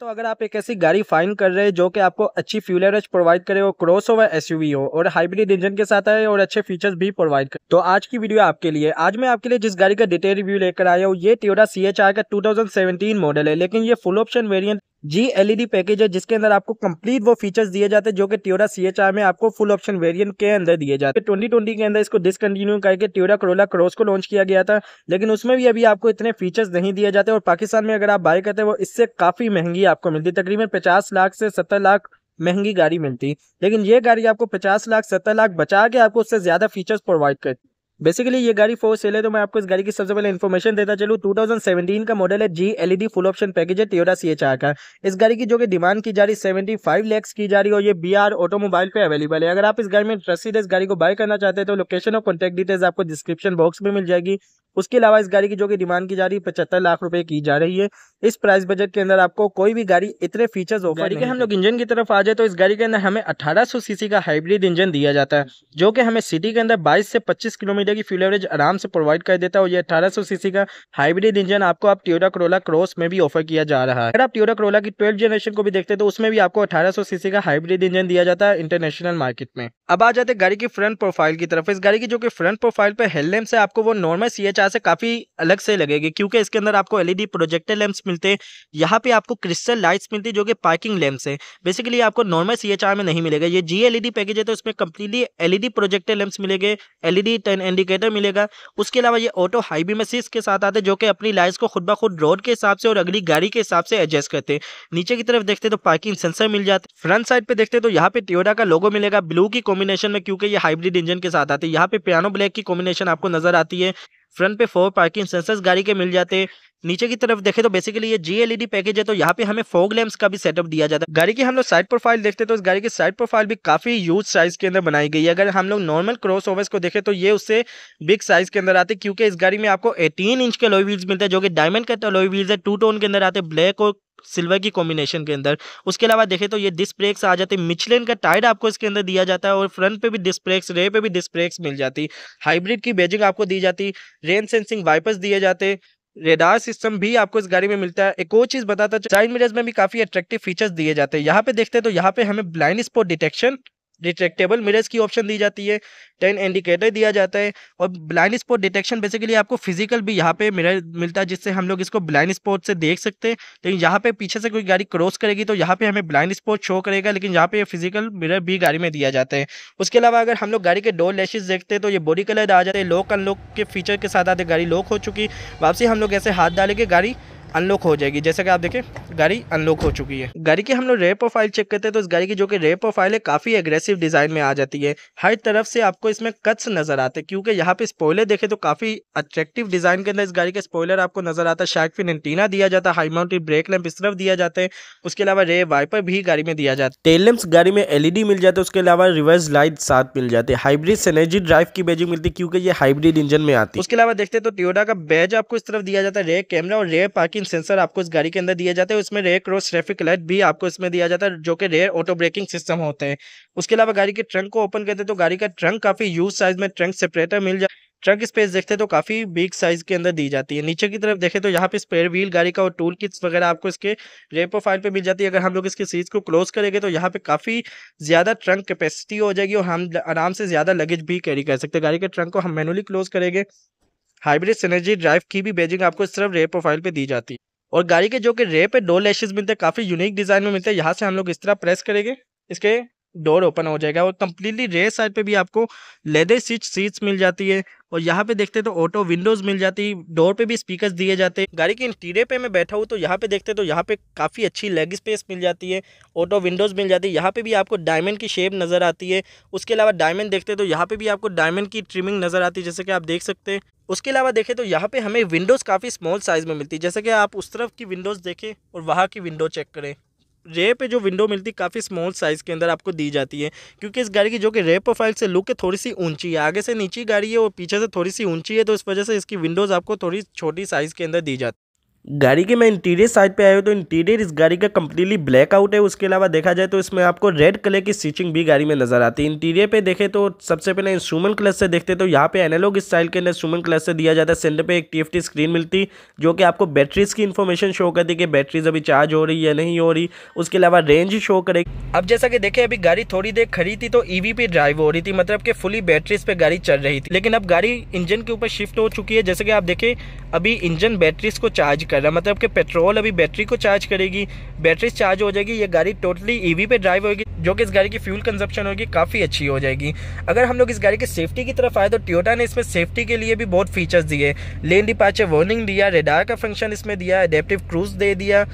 तो अगर आप एक ऐसी गाड़ी फाइन कर रहे हैं जो कि आपको अच्छी फ्यूल एवरेज प्रोवाइड करे और क्रॉस ओवर एसयूवी हो और हाइब्रिड इंजन के साथ आए और अच्छे फीचर्स भी प्रोवाइड करे तो आज की वीडियो आपके लिए आज मैं आपके लिए जिस गाड़ी का डिटेल रिव्यू लेकर आया हूँ ये ट्योडा सी का 2017 मॉडल है लेकिन ये full option variant G LED package e है जिसके अंदर आपको कंप्लीट वो फीचर्स दिए जाते हैं जो कि ट्योरा सी एच में आपको फुल ऑप्शन वेरिएंट के अंदर दिए जाते हैं ट्वेंटी ट्वेंटी के अंदर इसको डिसकंटिन्यू करके ट्योरा करोला क्रॉस को लॉन्च किया गया था लेकिन उसमें भी अभी आपको इतने फीचर्स नहीं दिए जाते और पाकिस्तान में अगर आप बाई करते हैं वो इससे काफ़ी महंगी आपको मिलती तकरीबन पचास लाख से सत्तर लाख महंगी गाड़ी मिलती लेकिन ये गाड़ी आपको पचास लाख सत्तर लाख बचा के आपको उससे ज़्यादा फीचर्स प्रोवाइड करती बेसिकली ये गाड़ी फोर सेल है तो मैं आपको इस गाड़ी की सबसे पहले इन्फॉर्मेशन देता चलूँ 2017 का मॉडल है G LED full option package है टियोडा सी का इस गाड़ी की जो कि डिमांड की जा रही 75 फाइव की जा रही है और ये बी ऑटोमोबाइल पे अवेलेबल है अगर आप इस गाड़ी में इंटरेस्टेड है इस गाड़ी को बाय करना चाहते हैं तो लोकेशन और कॉन्टैक्ट डिटेल्स आपको डिस्क्रिप्शन बॉक्स में मिल जाएगी उसके अलावा इस गाड़ी की जो कि डिमांड की जा रही है पचहत्तर लाख रुपए की जा रही है इस प्राइस बजट के अंदर आपको कोई भी गाड़ी इतने फीचर्स होगा गाड़ी के हम लोग इंजन की तरफ आ जाए तो इस गाड़ी के अंदर हमें 1800 सीसी का हाइब्रिड इंजन दिया जाता है जो कि हमें सिटी के अंदर 22 से 25 किलोमीटर की फ्यूल एवरेज आराम से प्रोवाइड कर देता है और ये सौ सीसी का हाइब्रिड इंजन आपको आप ट्योरा करोला क्रॉस में भी ऑफर किया जा रहा है अगर आप ट्योरा करोला की ट्वेल्थ जनरेशन को भी देखते तो उसमें भी आपको अठारह सीसी का हाइब्रिड इंजन दिया जाता है इंटरनेशनल मार्केट में अब आ जाते गाड़ी की फ्रंट प्रोफाइल की तरफ इस गाड़ी की जो कि फ्रंट प्रोफाइल पर हेलनेम से आपको वो नॉर्मल सी एच चार से काफ़ी अलग से लगेगी क्योंकि इसके अंदर आपको एलईडी प्रोजेक्टर लैंप्स मिलते हैं यहाँ पे आपको क्रिस्टल लाइट्स मिलती है जो कि पार्किंग लैंप्स हैं बेसिकली आपको नॉर्मल सी में नहीं मिलेगा ये जी एलईडी पैकेज है तो इसमें कंप्लीटली एलईडी प्रोजेक्टर लैंप्स मिलेंगे एलईडी टर्न इंडिकेटर मिलेगा उसके अलावा ये ऑटो हाई बी मसीज के साथ आते हैं जो कि अपनी लाइट्स को खुद ब खुद रोड के हिसाब से और अगली गाड़ी के हिसाब से एडजस्ट करते हैं नीचे की तरफ देखते तो पार्किंग सेंसर मिल जाते फ्रंट साइड पे देखते तो यहाँ पे ट्योडा का लोगो मिलेगा ब्लू की कॉम्बिनेशन में क्योंकि ये हाइब्रिड इंजन के साथ आते हैं यहाँ पे पियानो ब्लैक की कॉम्बिनेशन आपको नजर आती है फ्रंट पे फोर पार्किंग सेंसर्स गाड़ी के मिल जाते हैं नीचे की तरफ देखें तो बेसिकली ये जी एलईडी पैकेज है तो यहाँ पे हमें फोग लैम्प्स का भी सेटअप दिया जाता है गाड़ी की हम लोग साइड प्रोफाइल देखते हैं तो इस गाड़ी की साइड प्रोफाइल भी काफी यूज साइज के अंदर बनाई गई है अगर हम लोग नॉर्मल क्रॉस ओवर्स को देखें तो ये उससे बिग साइज के अंदर आते क्योंकि इस गाड़ी में आपको एटीन इंच के लोई व्हील्स मिलते हैं जो कि डायमंड कट लोई व्हील्स है टू टोन के अंदर आते ब्लैक और सिल्वर की कॉम्बिनेशन के अंदर उसके अलावा देखें तो ये डिस्क ब्रेक्स आ जाते हैं मिचलेन का टायर आपको इसके अंदर दिया जाता है और फ्रंट पे भी डिस्क ब्रेक्स रे पे भी डिस्क ब्रेक्स मिल जाती हाइब्रिड की बेजिंग आपको दी जाती रेन सेंसिंग वाइपर्स दिए जाते रेडार सिस्टम भी आपको इस गाड़ी में मिलता है एक और चीज बताता है साइड मिरर्स में भी काफी अट्रैक्टिव फीचर्स दिए जाते हैं यहाँ पे देखते हैं तो यहाँ पे हमें blind spot detection detectable mirrors की ऑप्शन दी जाती है टेन इंडिकेटर दिया जाता है और ब्लाइंड स्पॉट डिटेक्शन बेसिकली आपको फिजिकल भी यहाँ पे मिरर मिलता है जिससे हम लोग इसको ब्लाइंड स्पॉट से देख सकते हैं लेकिन यहाँ पे पीछे से कोई गाड़ी क्रॉस करेगी तो यहाँ पे हमें ब्लाइंड स्पॉट शो करेगा लेकिन यहाँ पे फिजिकल मिरर भी गाड़ी में दिया जाता है उसके अलावा अगर हम लोग गाड़ी के डोर लैशेज देखते हैं तो ये बॉडी कलर आ जाते हैं लॉक अनलॉक के फीचर के साथ आते गाड़ी लॉक हो चुकी वापसी हम लोग ऐसे हाथ डालेंगे गाड़ी अनलॉक हो जाएगी जैसे कि आप देखें गाड़ी अनलॉक हो चुकी है गाड़ी की हम लोग रेप प्रोफाइल चेक करते हैं तो इस गाड़ी की जो कि रेप प्रोफाइल है काफ़ी एग्रेसिव डिज़ाइन में आ जाती है हर तरफ से आपको इसमें कट्स नजर आते हैं क्योंकि यहाँ पे स्पॉयलर देखे तो काफ़ी अट्रेक्टिव डिज़ाइन के अंदर इस गाड़ी का स्पॉयलर आपको नजर आता है शार्क फिन एंटीना दिया जाता है हाई माउंटेड ब्रेक लैम्प इस तरफ दिया जाता है उसके अलावा रे वाइपर भी गाड़ी में दिया जाता है टेल गाड़ी में एलईडी मिल जाते हैं उसके अलावा रिवर्स लाइट साथ मिल जाते हैं हाइब्रिड सेनेजी ड्राइव की बेजिंग मिलती है क्योंकि ये हाइब्रिड इंजन में आती है उसके अलावा देखते हैं तो ट्योडा का बैज आपको इस तरफ दिया जाता है रे कैमरा और रे पार्किंग ब्रेकिंग सेंसर आपको इस गाड़ी के अंदर दिया जाता है उसमें रेयर क्रॉस ट्रैफिक लाइट भी आपको इसमें दिया जाता है जो कि रेयर ऑटो ब्रेकिंग सिस्टम होते हैं उसके अलावा गाड़ी के ट्रंक को ओपन करते हैं तो गाड़ी का ट्रंक काफ़ी यूज साइज में ट्रंक सेपरेटर मिल जाए ट्रंक स्पेस देखते हैं तो काफ़ी बिग साइज के अंदर दी जाती है नीचे की तरफ देखें तो यहाँ पे स्पेयर व्हील गाड़ी का और टूल किट्स वगैरह आपको इसके रेपो फाइल पे मिल जाती है अगर हम लोग इसकी सीट को क्लोज करेंगे तो यहाँ पे काफ़ी ज़्यादा ट्रंक कैपेसिटी हो जाएगी और हम आराम से ज़्यादा लगेज भी कैरी कर सकते हैं गाड़ी के ट्रंक को हम मैनुअली क्लोज करेंगे हाइब्रिड सेनेजी ड्राइव की भी बेजिंग आपको सिर्फ रेप प्रोफाइल पे दी जाती है और गाड़ी के जो कि रेप पे डोर लैशेज मिलते हैं काफ़ी यूनिक डिज़ाइन में मिलते हैं यहाँ से हम लोग इस तरह प्रेस करेंगे इसके डोर ओपन हो जाएगा और कम्प्लीटली रेयर साइड पे भी आपको लेदर सीट सीट्स मिल जाती है और यहाँ पे देखते हैं तो ऑटो विंडोज मिल जाती है डोर पे भी स्पीकर्स दिए जाते हैं गाड़ी के इंटीरियर पे मैं बैठा हूँ तो यहाँ पे देखते हैं तो यहाँ पे काफ़ी अच्छी लेग स्पेस मिल जाती है ऑटो विंडोज मिल जाती है यहाँ पे भी आपको डायमंड की शेप नज़र आती है उसके अलावा डायमंड देखते हैं तो यहाँ पर भी आपको डायमंड की ट्रिमिंग नज़र आती है जैसे कि आप देख सकते हैं उसके अलावा देखें तो यहाँ पे हमें विंडोज़ काफ़ी स्मॉल साइज़ में मिलती है जैसे कि आप उस तरफ की विंडोज़ देखें और वहाँ की विंडो चेक करें रे पे जो विंडो मिलती काफ़ी स्मॉल साइज़ के अंदर आपको दी जाती है क्योंकि इस गाड़ी की जो कि रे प्रोफाइल से लुक है थोड़ी सी ऊंची है आगे से नीची गाड़ी है और पीछे से थोड़ी सी ऊंची है तो इस वजह से इसकी विंडोज़ आपको थोड़ी छोटी साइज़ के अंदर दी जाती है गाड़ी के मैं इंटीरियर साइड पे आया हूँ तो इंटीरियर इस गाड़ी का कंप्लीटली ब्लैक आउट है उसके अलावा देखा जाए तो इसमें आपको रेड कलर की स्टिचिंग भी गाड़ी में नजर आती है इंटीरियर पे देखें तो सबसे पहले इंस्ट्रूमेंट क्लस से देखते तो यहाँ पे एनालॉग स्टाइल के अंदर इंस्ट्रूमेंट क्लस से दिया जाता है सेंटर पर एक टी स्क्रीन मिलती जो कि आपको बैटरीज की इन्फॉर्मेशन शो करती कि बैटरीज अभी चार्ज हो रही है नहीं हो रही उसके अलावा रेंज शो करेगी अब जैसा कि देखे अभी गाड़ी थोड़ी देर खड़ी थी तो ईवी e पे ड्राइव हो रही थी मतलब कि फुली बैटरीज पे गाड़ी चल रही थी लेकिन अब गाड़ी इंजन के ऊपर शिफ्ट हो चुकी है जैसे कि आप देखें अभी इंजन बैटरीज को चार्ज कर रहा है मतलब कि पेट्रोल अभी बैटरी को चार्ज करेगी बैटरी चार्ज हो जाएगी ये गाड़ी टोटली ईवी e पे ड्राइव होगी जो कि इस गाड़ी की फ्यूल कंजप्शन होगी काफ़ी अच्छी हो जाएगी अगर हम लोग इस गाड़ी की सेफ्टी की तरफ आए तो टोटा ने इसमें सेफ्टी के लिए भी बहुत फीचर्स दिए लेन डिपाचर वार्निंग दिया रेडार का फंक्शन इसमें दिया एडेप्टिव क्रूज दे दिया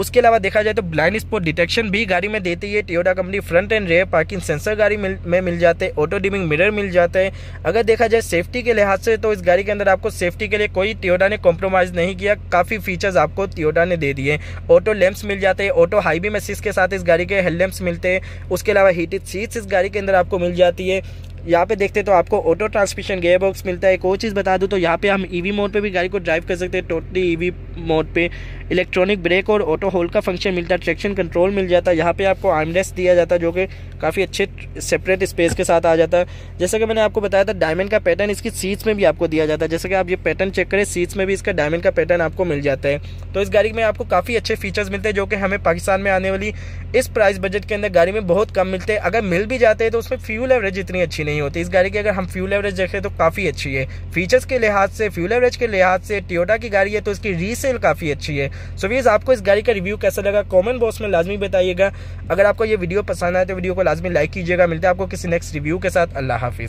उसके अलावा देखा जाए तो ब्लाइंड स्पॉट डिटेक्शन भी गाड़ी में देती है Toyota company front and rear parking sensor गाड़ी मिल, में मिल जाते हैं ऑटो डिमिंग मिरर मिल जाते हैं अगर देखा जाए सेफ्टी के लिहाज से तो इस गाड़ी के अंदर आपको सेफ्टी के लिए कोई टियोडा ने कॉम्प्रोमाइज़ नहीं किया काफ़ी फीचर्स आपको टियोडा ने दे दिए ऑटो लैम्प्स मिल जाते हैं ऑटो हाईवे में सिस के साथ इस गाड़ी के हेड लैम्प्स मिलते हैं उसके अलावा हीटेड सीट्स इस गाड़ी के अंदर आपको मिल जाती है यहाँ पे देखते तो आपको ऑटो ट्रांसमिशन गेयर बॉक्स मिलता है एक और चीज़ बता दूँ तो यहाँ पे हम ईवी e मोड पे भी गाड़ी को ड्राइव कर सकते हैं टोटली ईवी मोड पे इलेक्ट्रॉनिक ब्रेक और ऑटो होल्ड का फंक्शन मिलता है ट्रैक्शन कंट्रोल मिल जाता है यहाँ पे आपको आर्मरेस्ट दिया जाता है जो कि काफ़ी अच्छे सेपरेट स्पेस के साथ आ जाता है जैसा कि मैंने आपको बताया था डायमंड का पैटर्न इसकी सीट्स में भी आपको दिया जाता है जैसे कि आप ये पैटर्न चेक करें सीट्स में भी इसका डायमंड का पैटर्न आपको मिल जाता है तो इस गाड़ी में आपको काफ़ी अच्छे फीचर्स मिलते हैं जो कि हमें पाकिस्तान में आने वाली इस प्राइस बजट के अंदर गाड़ी में बहुत कम मिलते हैं अगर मिल भी जाते हैं तो उसमें फ्यूल एवरेज इतनी अच्छी नहीं नहीं होती इस गाड़ी की अगर हम फ्यूल एवरेज देखें तो काफ़ी अच्छी है फीचर्स के लिहाज से फ्यूल एवरेज के लिहाज से टियोटा की गाड़ी है तो इसकी रीसेल काफ़ी अच्छी है सो वीज आपको इस गाड़ी का रिव्यू कैसा लगा कॉमेंट बॉक्स में लाजमी बताइएगा अगर आपको ये वीडियो पसंद आए तो वीडियो को लाजमी लाइक कीजिएगा मिलते हैं आपको किसी नेक्स्ट रिव्यू के साथ अल्लाह हाफिज़